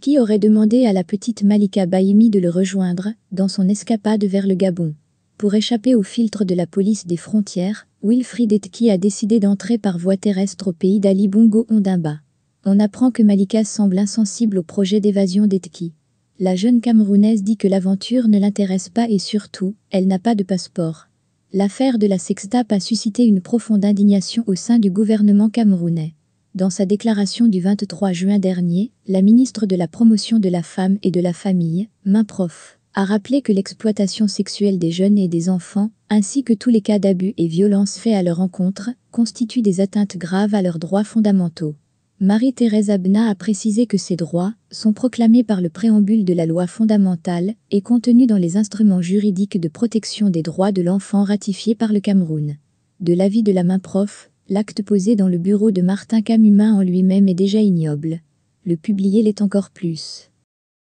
qui aurait demandé à la petite Malika Baïmi de le rejoindre dans son escapade vers le Gabon. Pour échapper au filtre de la police des frontières, Wilfried Etki a décidé d'entrer par voie terrestre au pays d'Ali Bongo Ondimba. On apprend que Malika semble insensible au projet d'évasion d'Etki. La jeune Camerounaise dit que l'aventure ne l'intéresse pas et surtout, elle n'a pas de passeport. L'affaire de la sextape a suscité une profonde indignation au sein du gouvernement camerounais. Dans sa déclaration du 23 juin dernier, la ministre de la Promotion de la Femme et de la Famille, Mainprof, a rappelé que l'exploitation sexuelle des jeunes et des enfants, ainsi que tous les cas d'abus et violences faits à leur encontre, constituent des atteintes graves à leurs droits fondamentaux. Marie-Thérèse Abna a précisé que ces droits sont proclamés par le préambule de la loi fondamentale et contenus dans les instruments juridiques de protection des droits de l'enfant ratifiés par le Cameroun. De l'avis de la main prof, L'acte posé dans le bureau de Martin Camumin en lui-même est déjà ignoble. Le publier l'est encore plus.